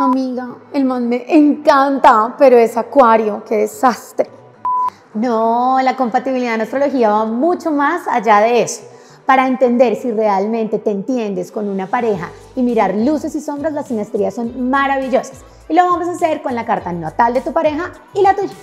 Amiga, el man me encanta, pero es acuario, qué desastre. No, la compatibilidad en astrología va mucho más allá de eso. Para entender si realmente te entiendes con una pareja y mirar luces y sombras, las sinastrías son maravillosas. Y lo vamos a hacer con la carta natal de tu pareja y la tuya.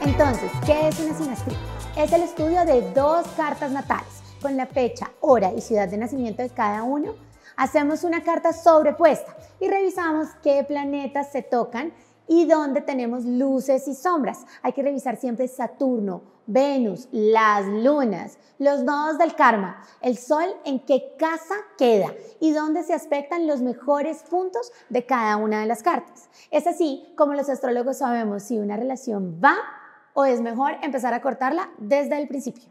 Entonces, ¿qué es una sinastría? es el estudio de dos cartas natales. Con la fecha, hora y ciudad de nacimiento de cada uno, hacemos una carta sobrepuesta y revisamos qué planetas se tocan y dónde tenemos luces y sombras. Hay que revisar siempre Saturno, Venus, las lunas, los nodos del karma, el sol en qué casa queda y dónde se aspectan los mejores puntos de cada una de las cartas. Es así como los astrólogos sabemos si una relación va o es mejor empezar a cortarla desde el principio.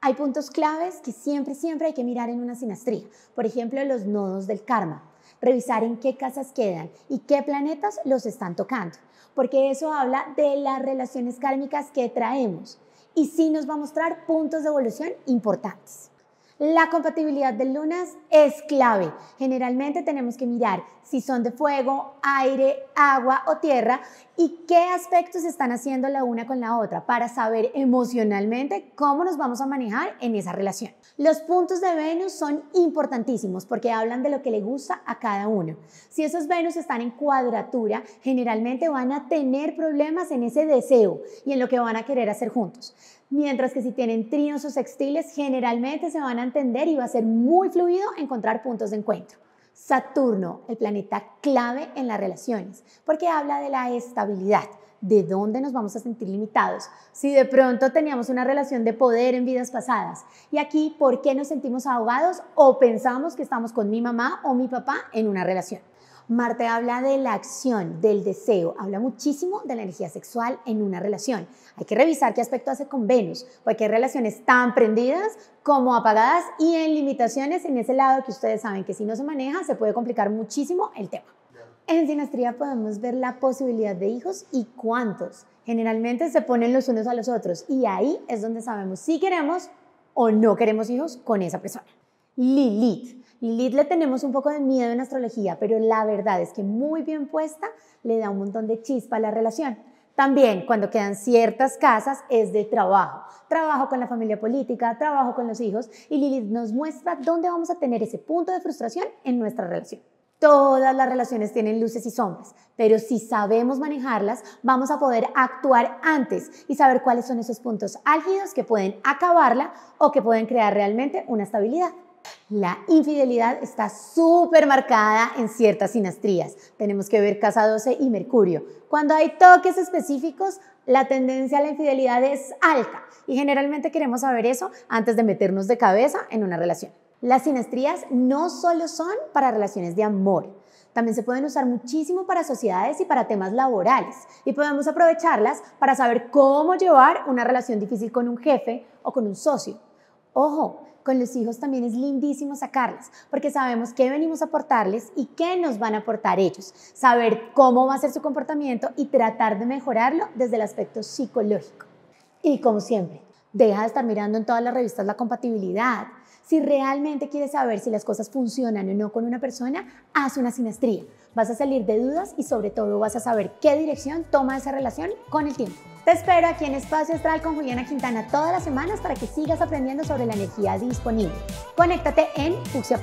Hay puntos claves que siempre, siempre hay que mirar en una sinastría. Por ejemplo, los nodos del karma. Revisar en qué casas quedan y qué planetas los están tocando. Porque eso habla de las relaciones kármicas que traemos. Y sí nos va a mostrar puntos de evolución importantes. La compatibilidad de lunas es clave. Generalmente tenemos que mirar si son de fuego, aire, agua o tierra y qué aspectos están haciendo la una con la otra para saber emocionalmente cómo nos vamos a manejar en esa relación. Los puntos de Venus son importantísimos porque hablan de lo que le gusta a cada uno. Si esos Venus están en cuadratura, generalmente van a tener problemas en ese deseo y en lo que van a querer hacer juntos. Mientras que si tienen trinos o sextiles, generalmente se van a entender y va a ser muy fluido encontrar puntos de encuentro. Saturno, el planeta clave en las relaciones, porque habla de la estabilidad, de dónde nos vamos a sentir limitados, si de pronto teníamos una relación de poder en vidas pasadas. Y aquí, ¿por qué nos sentimos ahogados o pensamos que estamos con mi mamá o mi papá en una relación? Marte habla de la acción, del deseo, habla muchísimo de la energía sexual en una relación. Hay que revisar qué aspecto hace con Venus, porque hay relaciones tan prendidas como apagadas y en limitaciones en ese lado que ustedes saben que si no se maneja se puede complicar muchísimo el tema. En sinastría podemos ver la posibilidad de hijos y cuántos. Generalmente se ponen los unos a los otros y ahí es donde sabemos si queremos o no queremos hijos con esa persona. Lilith. Lilith le tenemos un poco de miedo en astrología, pero la verdad es que muy bien puesta le da un montón de chispa a la relación. También cuando quedan ciertas casas es de trabajo. Trabajo con la familia política, trabajo con los hijos y Lilith nos muestra dónde vamos a tener ese punto de frustración en nuestra relación. Todas las relaciones tienen luces y sombras, pero si sabemos manejarlas, vamos a poder actuar antes y saber cuáles son esos puntos álgidos que pueden acabarla o que pueden crear realmente una estabilidad. La infidelidad está súper marcada en ciertas sinastrías. Tenemos que ver Casa 12 y Mercurio. Cuando hay toques específicos, la tendencia a la infidelidad es alta y generalmente queremos saber eso antes de meternos de cabeza en una relación. Las sinastrías no solo son para relaciones de amor, también se pueden usar muchísimo para sociedades y para temas laborales y podemos aprovecharlas para saber cómo llevar una relación difícil con un jefe o con un socio. Ojo, con los hijos también es lindísimo sacarlas, porque sabemos qué venimos a aportarles y qué nos van a aportar ellos. Saber cómo va a ser su comportamiento y tratar de mejorarlo desde el aspecto psicológico. Y como siempre, deja de estar mirando en todas las revistas la compatibilidad si realmente quieres saber si las cosas funcionan o no con una persona, haz una sinastría. Vas a salir de dudas y sobre todo vas a saber qué dirección toma esa relación con el tiempo. Te espero aquí en Espacio Astral con Juliana Quintana todas las semanas para que sigas aprendiendo sobre la energía disponible. Conéctate en Fuxia